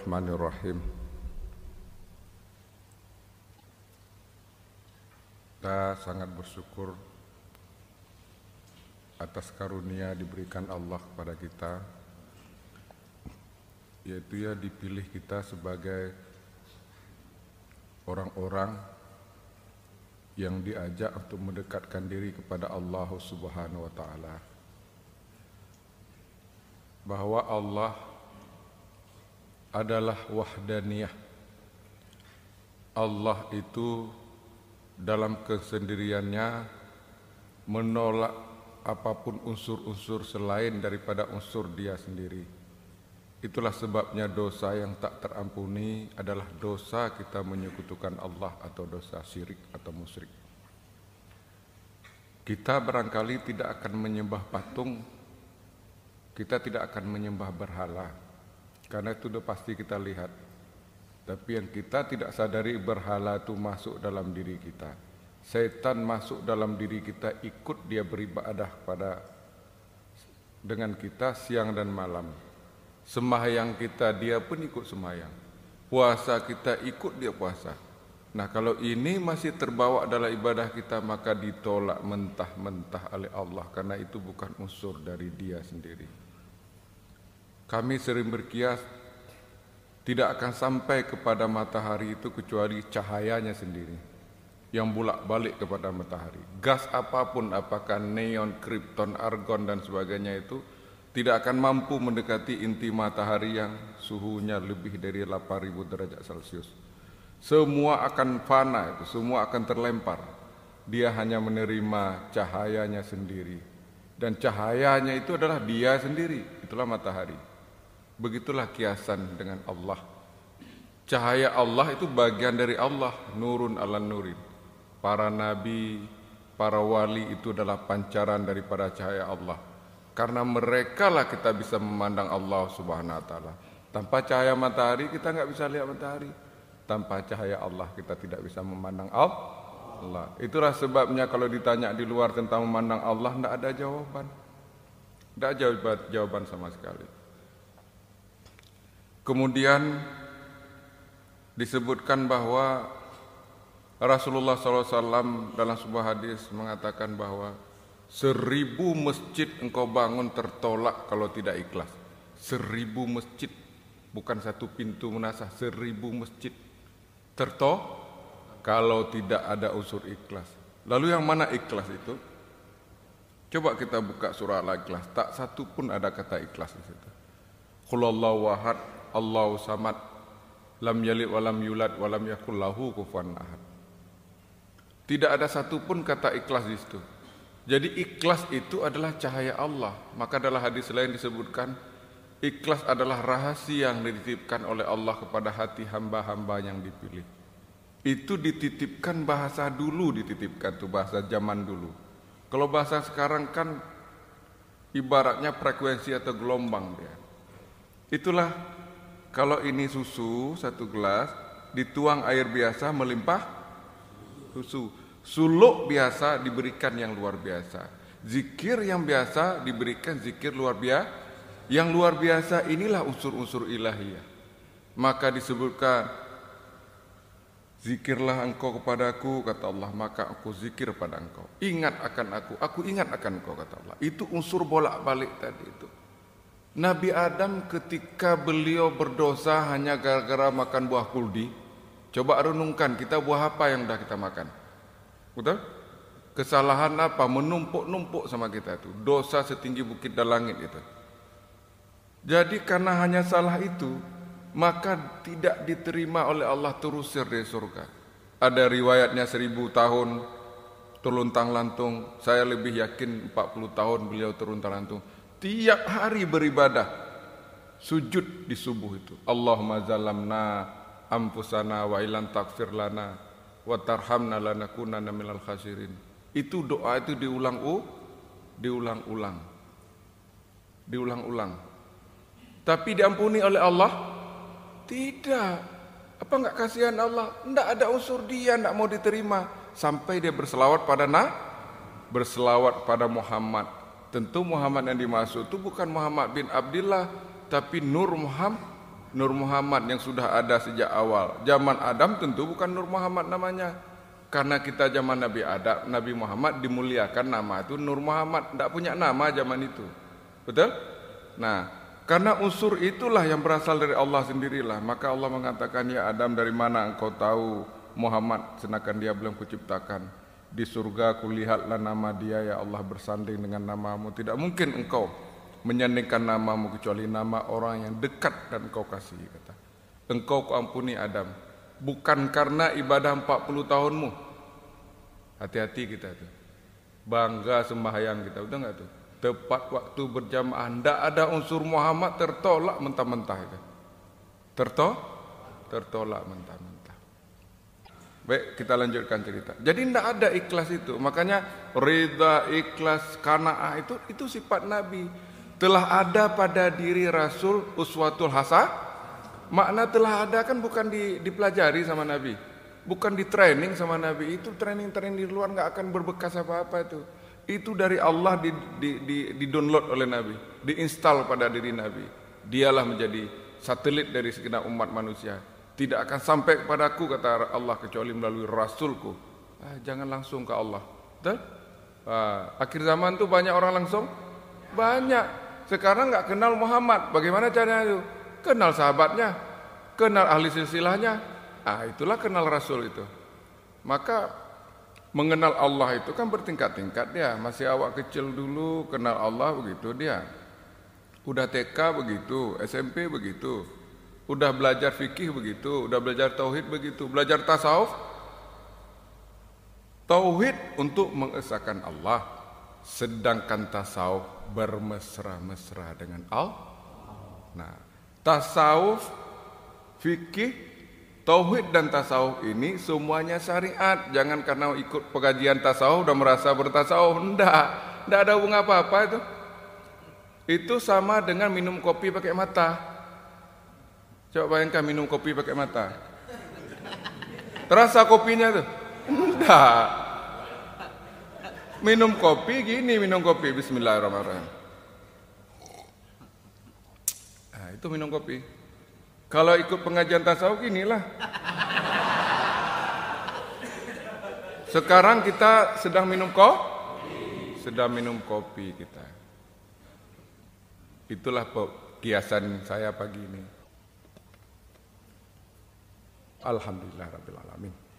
Bismillahirrahmanirrahim Kita sangat bersyukur atas karunia diberikan Allah kepada kita yaitu ya dipilih kita sebagai orang-orang yang diajak untuk mendekatkan diri kepada Allah Subhanahu wa taala bahwa Allah adalah wahdaniyah. Allah itu dalam kesendiriannya menolak apapun unsur-unsur selain daripada unsur dia sendiri. Itulah sebabnya dosa yang tak terampuni adalah dosa kita menyekutukan Allah atau dosa syirik atau musyrik. Kita barangkali tidak akan menyembah patung, kita tidak akan menyembah berhala, karena itu sudah pasti kita lihat. Tapi yang kita tidak sadari berhala itu masuk dalam diri kita. Setan masuk dalam diri kita ikut dia beribadah pada dengan kita siang dan malam. Sembahyang kita dia pun ikut sembahyang. Puasa kita ikut dia puasa. Nah kalau ini masih terbawa dalam ibadah kita maka ditolak mentah-mentah oleh Allah karena itu bukan unsur dari dia sendiri. Kami sering berkias tidak akan sampai kepada matahari itu kecuali cahayanya sendiri yang bolak-balik kepada matahari. Gas apapun apakah neon, krypton, argon dan sebagainya itu tidak akan mampu mendekati inti matahari yang suhunya lebih dari 8000 derajat Celcius. Semua akan fana itu, semua akan terlempar. Dia hanya menerima cahayanya sendiri dan cahayanya itu adalah dia sendiri, itulah matahari. Begitulah kiasan dengan Allah. Cahaya Allah itu bagian dari Allah, nurun ala nurin. Para nabi, para wali itu adalah pancaran daripada cahaya Allah. Karena mereka lah kita bisa memandang Allah subhanahu wa ta'ala. Tanpa cahaya matahari kita nggak bisa lihat matahari. Tanpa cahaya Allah kita tidak bisa memandang Allah. Itulah sebabnya kalau ditanya di luar tentang memandang Allah, tidak ada jawaban. Tidak ada jawaban sama sekali. Kemudian disebutkan bahwa Rasulullah SAW dalam sebuah hadis mengatakan bahwa seribu masjid engkau bangun tertolak kalau tidak ikhlas. Seribu masjid, bukan satu pintu menasah, seribu masjid tertolak kalau tidak ada unsur ikhlas. Lalu yang mana ikhlas itu? Coba kita buka surah Al-Ikhlas, tak satu pun ada kata ikhlas di situ. Qul wahad, Allahu samad lam yalid walam yulad walam yakul lahu kufuwan ahad. Tidak ada satupun kata ikhlas di situ. Jadi ikhlas itu adalah cahaya Allah. Maka dalam hadis lain disebutkan ikhlas adalah rahasia yang dititipkan oleh Allah kepada hati hamba-hamba yang dipilih. Itu dititipkan bahasa dulu dititipkan tuh bahasa zaman dulu. Kalau bahasa sekarang kan ibaratnya frekuensi atau gelombang dia. Itulah kalau ini susu satu gelas, dituang air biasa melimpah susu. Suluk biasa diberikan yang luar biasa. Zikir yang biasa diberikan zikir luar biasa. Yang luar biasa inilah unsur-unsur ilahiyah. Maka disebutkan Zikirlah engkau kepadaku kata Allah maka aku zikir pada engkau ingat akan aku aku ingat akan engkau kata Allah itu unsur bolak-balik tadi itu Nabi Adam ketika beliau berdosa hanya gara-gara makan buah kuldi, coba renungkan kita buah apa yang sudah kita makan. Betul? Kesalahan apa menumpuk-numpuk sama kita itu, dosa setinggi bukit dan langit itu. Jadi karena hanya salah itu, maka tidak diterima oleh Allah terusir dari surga. Ada riwayatnya seribu tahun terluntang lantung, saya lebih yakin 40 tahun beliau terluntang lantung Tiap hari beribadah. Sujud di subuh itu. Allahumma zalamna ampusana wa ilan takfir lana wa tarhamna lanakunana minal khasirin. Itu doa itu diulang u, diulang-ulang. Diulang-ulang. Tapi diampuni oleh Allah? Tidak. Apa enggak kasihan Allah? Enggak ada unsur dia enggak mau diterima sampai dia berselawat pada na berselawat pada Muhammad Tentu Muhammad yang dimaksud itu bukan Muhammad bin Abdullah tapi Nur Muhammad Nur Muhammad yang sudah ada sejak awal. Zaman Adam tentu bukan Nur Muhammad namanya. Karena kita zaman Nabi Adam, Nabi Muhammad dimuliakan nama itu Nur Muhammad, tidak punya nama zaman itu. Betul? Nah, karena unsur itulah yang berasal dari Allah sendirilah. Maka Allah mengatakan, ya Adam dari mana engkau tahu Muhammad senakan dia belum kuciptakan. di surga lihatlah nama dia ya Allah bersanding dengan namamu tidak mungkin engkau menyandingkan namamu kecuali nama orang yang dekat dan engkau kasihi kata engkau kuampuni Adam bukan karena ibadah 40 tahunmu hati-hati kita itu bangga sembahyang kita udah enggak tuh tepat waktu berjamaah tidak ada unsur Muhammad tertolak mentah-mentah itu tertolak tertolak mentah-mentah Baik, kita lanjutkan cerita. Jadi tidak ada ikhlas itu. Makanya rida, ikhlas, kanaah itu itu sifat Nabi. Telah ada pada diri Rasul uswatul hasa. Makna telah ada kan bukan di, dipelajari sama Nabi. Bukan di training sama Nabi. Itu training-training di luar nggak akan berbekas apa-apa itu. Itu dari Allah di, di, di, di download oleh Nabi. Diinstal pada diri Nabi. Dialah menjadi satelit dari segenap umat manusia tidak akan sampai kepadaku kata Allah kecuali melalui Rasulku. Ah, jangan langsung ke Allah. Betul? Ah, akhir zaman tuh banyak orang langsung, banyak. Sekarang nggak kenal Muhammad, bagaimana caranya itu? Kenal sahabatnya, kenal ahli silsilahnya. Ah, itulah kenal Rasul itu. Maka mengenal Allah itu kan bertingkat-tingkat ya. Masih awak kecil dulu kenal Allah begitu dia. Udah TK begitu, SMP begitu, Udah belajar fikih begitu, udah belajar tauhid begitu, belajar tasawuf. Tauhid untuk mengesahkan Allah, sedangkan tasawuf bermesra-mesra dengan Allah. Nah, tasawuf, fikih, tauhid dan tasawuf ini semuanya syariat. Jangan karena ikut pengajian tasawuf udah merasa bertasawuf, enggak. Enggak ada hubungan apa-apa itu. Itu sama dengan minum kopi pakai mata. Coba bayangkan minum kopi pakai mata. Terasa kopinya tuh? Enggak. Minum kopi gini, minum kopi. Bismillahirrahmanirrahim. Nah, itu minum kopi. Kalau ikut pengajian tasawuf inilah. Sekarang kita sedang minum kopi. Sedang minum kopi kita. Itulah kiasan saya pagi ini. Alhamdulillah Rabbil Alamin.